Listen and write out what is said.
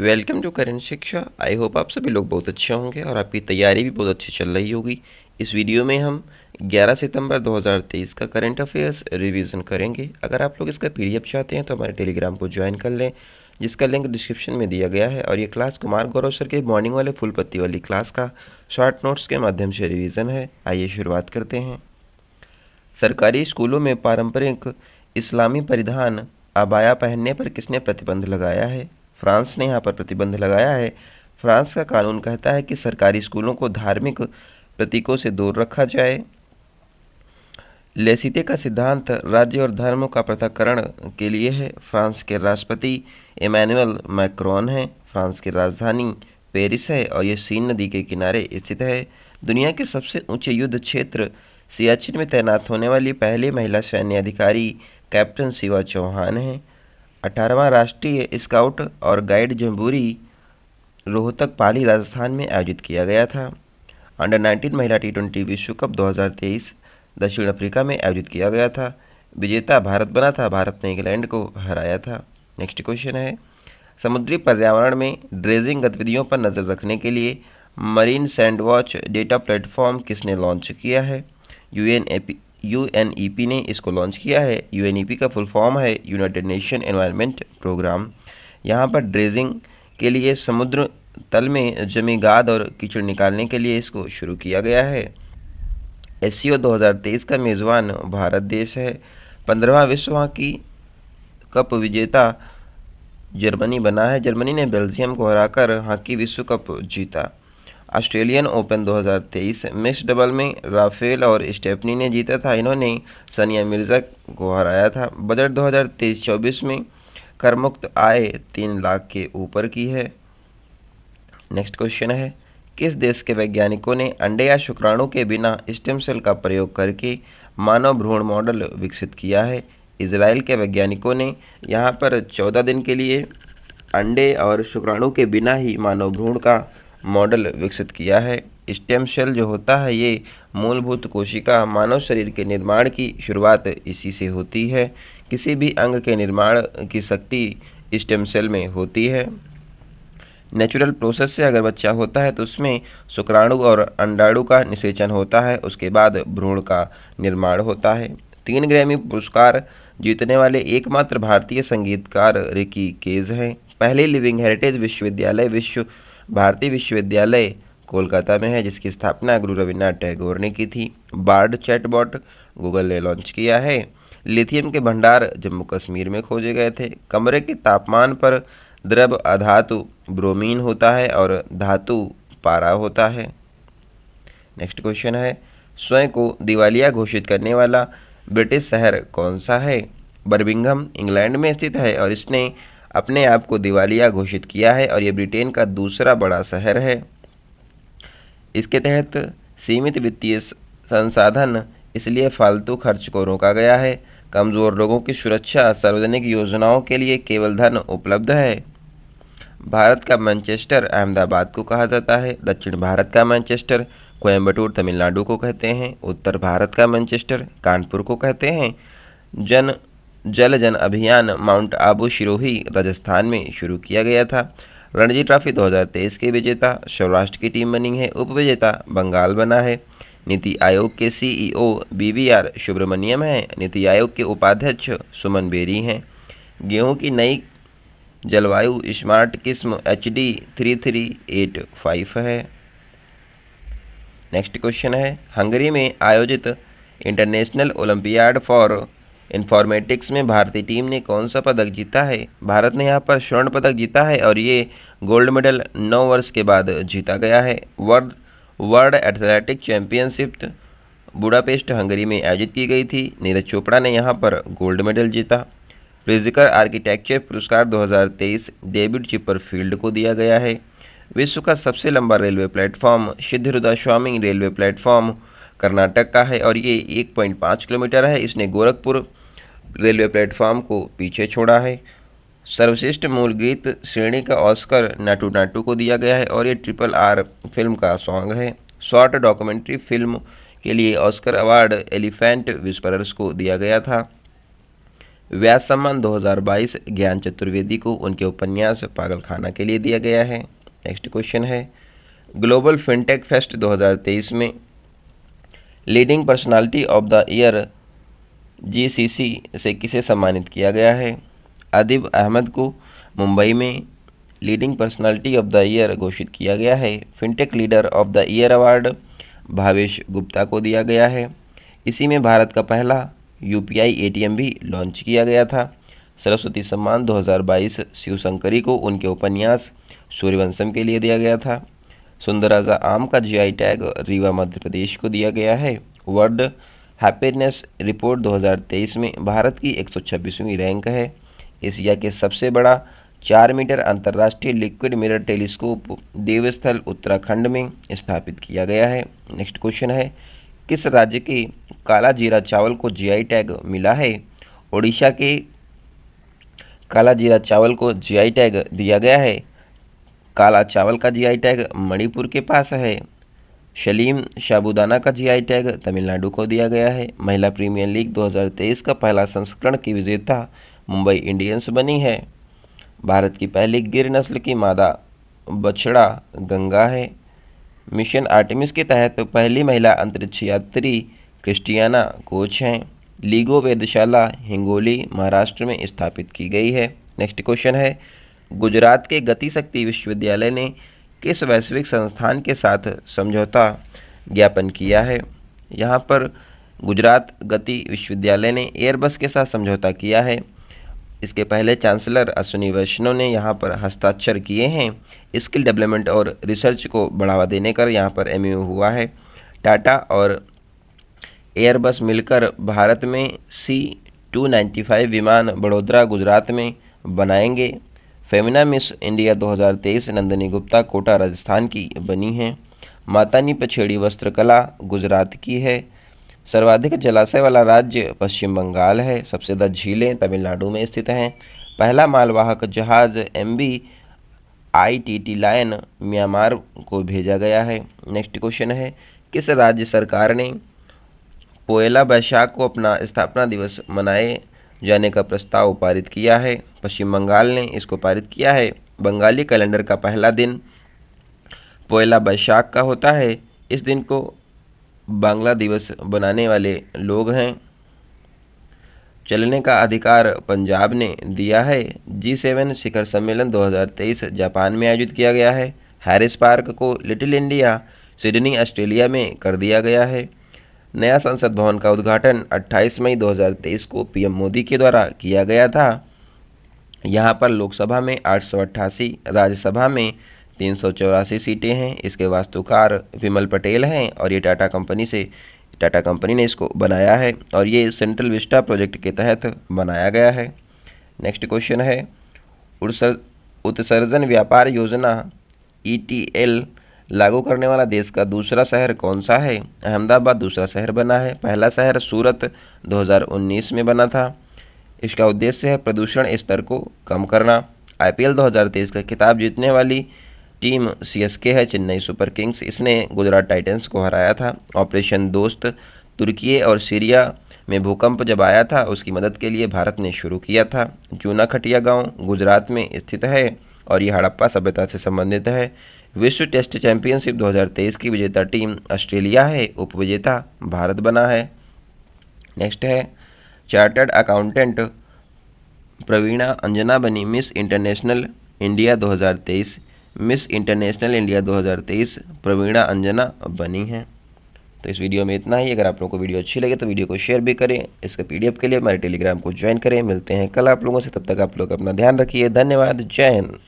welcome to current शिक्षा I hope आप सभी लोग बहुत अच्छे होंगे और आपकी तैयारी भी बहुत अच्छी चल रही होगी इस वीडियो में हम 11 सितंबर 2023 का करंट अफेयर्स रिवीजन करेंगे अगर आप लोग इसका पीडीएफ चाहते हैं तो हमारे टेलीग्राम को ज्वाइन कर लें जिसका लिंक डिस्क्रिप्शन में दिया गया है और ये क्लास कुमार गौरव सर के मॉर्निंग वाले फुल पत्ती वाली क्लास का शॉर्ट नोट्स के माध्यम से रिविज़न है आइए शुरुआत करते हैं सरकारी स्कूलों में पारंपरिक इस्लामी परिधान आबाया पहनने पर किसने प्रतिबंध लगाया है फ्रांस ने यहाँ पर प्रतिबंध लगाया है फ्रांस का कानून कहता है कि सरकारी स्कूलों को धार्मिक प्रतीकों से दूर रखा जाए लेसिते का सिद्धांत राज्य और धर्म का पृथककरण के लिए है फ्रांस के राष्ट्रपति इमैनुअल मैक्रॉन हैं फ्रांस की राजधानी पेरिस है और ये सीन नदी के किनारे स्थित है दुनिया के सबसे ऊंचे युद्ध क्षेत्र सियाचिन में तैनात होने वाली पहली महिला सैन्य अधिकारी कैप्टन शिवा चौहान हैं अठारहवां राष्ट्रीय स्काउट और गाइड जम्बूरी रोहतक पाली राजस्थान में आयोजित किया गया था अंडर 19 महिला टी ट्वेंटी विश्व कप 2023 दक्षिण अफ्रीका में आयोजित किया गया था विजेता भारत बना था भारत ने इंग्लैंड को हराया था नेक्स्ट क्वेश्चन है समुद्री पर्यावरण में ड्रेजिंग गतिविधियों पर नज़र रखने के लिए मरीन सैंडवॉच डेटा प्लेटफॉर्म किसने लॉन्च किया है यू यू e ने इसको लॉन्च किया है यू e का फुल फॉर्म है यूनाइटेड नेशन एनवायरनमेंट प्रोग्राम यहाँ पर ड्रेजिंग के लिए समुद्र तल में जमी गाद और कीचड़ निकालने के लिए इसको शुरू किया गया है एस 2023 का मेज़बान भारत देश है पंद्रहवा विश्व हॉकी कप विजेता जर्मनी बना है जर्मनी ने बेल्जियम को हराकर हॉकी विश्व कप जीता ऑस्ट्रेलियन ओपन 2023 मिक्स डबल में राफेल और स्टेपनी ने जीता था इन्होंने सनिया मिर्ज़ा को हराया था बजट 2023-24 में करमुक्त आय तीन लाख के ऊपर की है नेक्स्ट क्वेश्चन है किस देश के वैज्ञानिकों ने अंडे या शुक्राणु के बिना स्टेम सेल का प्रयोग करके मानव भ्रूण मॉडल विकसित किया है इसराइल के वैज्ञानिकों ने यहाँ पर चौदह दिन के लिए अंडे और शुक्राणु के बिना ही मानव भ्रूण का मॉडल विकसित किया है स्टेम सेल जो होता है ये मूलभूत कोशिका मानव शरीर के निर्माण की शुरुआत इसी से होती है किसी भी अंग के निर्माण की शक्ति स्टेम सेल में होती है नेचुरल प्रोसेस से अगर बच्चा होता है तो उसमें शुक्राणु और अंडाणु का निषेचन होता है उसके बाद भ्रूण का निर्माण होता है तीन ग्रैमी पुरस्कार जीतने वाले एकमात्र भारतीय संगीतकार रिकी केज हैं पहले लिविंग हेरिटेज विश्वविद्यालय विश्व भारतीय विश्वविद्यालय कोलकाता में है जिसकी स्थापना गुरु रविन्द्रनाथ टैगोर ने की थी बार्ड चैटबॉट गूगल ने लॉन्च किया है लिथियम के भंडार जम्मू कश्मीर में खोजे गए थे कमरे के तापमान पर द्रव अधातु ब्रोमीन होता है और धातु पारा होता है नेक्स्ट क्वेश्चन है स्वयं को दिवालिया घोषित करने वाला ब्रिटिश शहर कौन सा है बर्बिंगम इंग्लैंड में स्थित है और इसने अपने आप को दिवालिया घोषित किया है और ये ब्रिटेन का दूसरा बड़ा शहर है इसके तहत सीमित वित्तीय संसाधन इसलिए फालतू खर्च को रोका गया है कमज़ोर लोगों की सुरक्षा सार्वजनिक योजनाओं के लिए केवल धन उपलब्ध है भारत का मैनचेस्टर अहमदाबाद को कहा जाता है दक्षिण भारत का मैनचेस्टर कोयम्बटूर तमिलनाडु को कहते हैं उत्तर भारत का मैनचेस्टर कानपुर को कहते हैं जन जल जन अभियान माउंट आबू शिरोही राजस्थान में शुरू किया गया था रणजी ट्रॉफी 2023 के विजेता सौराष्ट्र की टीम बनी है उप विजेता बंगाल बना है नीति आयोग के सीईओ बीवीआर e सुब्रमण्यम हैं नीति आयोग के उपाध्यक्ष सुमन बेरी हैं गेहूं की नई जलवायु स्मार्ट किस्म H D three three eight five है नेक्स्ट क्वेश्चन है हंगरी में आयोजित इंटरनेशनल ओलंपियाड फॉर इन्फॉर्मेटिक्स में भारतीय टीम ने कौन सा पदक जीता है भारत ने यहाँ पर स्वर्ण पदक जीता है और ये गोल्ड मेडल नौ वर्ष के बाद जीता गया है world world athletic championship Budapest Hungary में आयोजित की गई थी नीरज चोपड़ा ने यहाँ पर गोल्ड मेडल जीता फिजिकल आर्किटेक्चर पुरस्कार 2023 डेविड चिपर फील्ड को दिया गया है विश्व का सबसे लंबा railway platform Siddharudha Swami railway platform Karnataka का है और ये 1.5 किलोमीटर है इसने गोरखपुर रेलवे प्लेटफॉर्म को पीछे छोड़ा है सर्वश्रेष्ठ मूल गीत श्रेणी का ऑस्कर नाटू नाटू को दिया गया है और ये ट्रिपल आर फिल्म का सॉन्ग है शॉर्ट डॉक्यूमेंट्री फिल्म के लिए ऑस्कर अवार्ड एलिफेंट विस्परर्स को दिया गया था व्यास सम्मान 2022 ज्ञान चतुर्वेदी को उनके उपन्यास पागलखाना के लिए दिया गया है नेक्स्ट क्वेश्चन है ग्लोबल फिनटेक फेस्ट 2023 में leading personality of the year GCC से किसे सम्मानित किया गया है अदिब अहमद को मुंबई में leading personality of the year घोषित किया गया है fintech leader of the year award Bhavesh Gupta को दिया गया है इसी में भारत का पहला U P I A T M भी लॉन्च किया गया था सरस्वती सम्मान 2022 शिवशंकरी को उनके उपन्यास सूर्यवंशम के लिए दिया गया था सुंदराजा आम का जीआई टैग रीवा मध्य प्रदेश को दिया गया है वर्ल्ड हैप्पीनेस रिपोर्ट 2023 में भारत की 126वीं रैंक है एशिया के सबसे बड़ा चार मीटर अंतर्राष्ट्रीय liquid mirror telescope Devasthal Uttarakhand में स्थापित किया गया है नेक्स्ट क्वेश्चन है किस राज्य के काला जीरा चावल को जीआई टैग मिला है ओडिशा के काला जीरा चावल को जीआई टैग दिया गया है काला चावल का जीआई टैग मणिपुर के पास है शलीम शाबुदाना का जीआई टैग तमिलनाडु को दिया गया है महिला प्रीमियर लीग 2023 का पहला संस्करण की विजेता मुंबई इंडियंस बनी है भारत की पहली गिर नस्ल की मादा बछड़ा गंगा है मिशन आर्टिमिस के तहत तो पहली महिला अंतरिक्ष यात्री क्रिस्टियाना कोच हैं लीगो वेदशाला हिंगोली महाराष्ट्र में स्थापित की गई है नेक्स्ट क्वेश्चन है गुजरात के गतिशक्ति विश्वविद्यालय ने किस वैश्विक संस्थान के साथ समझौता ज्ञापन किया है यहाँ पर गुजरात गति विश्वविद्यालय ने एयरबस के साथ समझौता किया है इसके पहले चांसलर अश्विनी वैष्णव ने यहाँ पर हस्ताक्षर किए हैं स्किल डेवलपमेंट और रिसर्च को बढ़ावा देने कर यहाँ पर एम हुआ है टाटा और एयरबस मिलकर भारत में सी 295 विमान बड़ोदरा गुजरात में बनाएंगे Femina Miss India 2023 Nandini Gupta Kota Rajasthan की बनी है मातानी पछेड़ी वस्त्रकला गुजरात की है सर्वाधिक जलाशय वाला राज्य पश्चिम बंगाल है सबसे ज़्यादा झीलें तमिलनाडु में स्थित हैं पहला मालवाहक जहाज़ M B I T T line Myanmar को भेजा गया है नेक्स्ट क्वेश्चन है किस राज्य सरकार ने पोएला बैशाख को अपना स्थापना दिवस मनाए जाने का प्रस्ताव पारित किया है पश्चिम बंगाल ने इसको पारित किया है बंगाली कैलेंडर का पहला दिन पोयला बैशाख का होता है इस दिन को बांग्ला दिवस बनाने वाले लोग हैं चलने का अधिकार पंजाब ने दिया है जी सेवन शिखर सम्मेलन 2023 जापान में आयोजित किया गया है हैरिस पार्क को लिटिल इंडिया सिडनी ऑस्ट्रेलिया में कर दिया गया है नया संसद भवन का उद्घाटन 28 मई 2023 को पीएम मोदी के द्वारा किया गया था यहाँ पर लोकसभा में आठ राज्यसभा में तीन सीटें हैं इसके वास्तुकार विमल पटेल हैं और ये टाटा कंपनी से टाटा कंपनी ने इसको बनाया है और ये सेंट्रल विस्टा प्रोजेक्ट के तहत बनाया गया है नेक्स्ट क्वेश्चन है उत्सर्जन व्यापार योजना ई टी लागू करने वाला देश का दूसरा शहर कौन सा है अहमदाबाद दूसरा शहर बना है पहला शहर सूरत 2019 में बना था इसका उद्देश्य है प्रदूषण स्तर को कम करना आईपीएल 2023 का खिताब जीतने वाली टीम सीएसके है चेन्नई सुपर किंग्स इसने गुजरात टाइटंस को हराया था ऑपरेशन दोस्त तुर्की और सीरिया में भूकंप जब आया था उसकी मदद के लिए भारत ने शुरू किया था जूना खटिया गांव गुजरात में स्थित है और यह हड़प्पा सभ्यता से संबंधित है विश्व टेस्ट चैंपियनशिप 2023 की विजेता टीम ऑस्ट्रेलिया है उपविजेता भारत बना है नेक्स्ट है चार्टर्ड अकाउंटेंट प्रवीणा अंजना बनी Miss International India 2023 Miss International India 2023 Praveena Anjana बनी हैं तो इस वीडियो में इतना ही अगर आप लोगों को वीडियो अच्छी लगे तो वीडियो को शेयर भी करें इसके पीडीएफ के लिए हमारे टेलीग्राम को ज्वाइन करें मिलते हैं कल आप लोगों से तब तक आप लोग अपना ध्यान रखिए धन्यवाद जय हिंद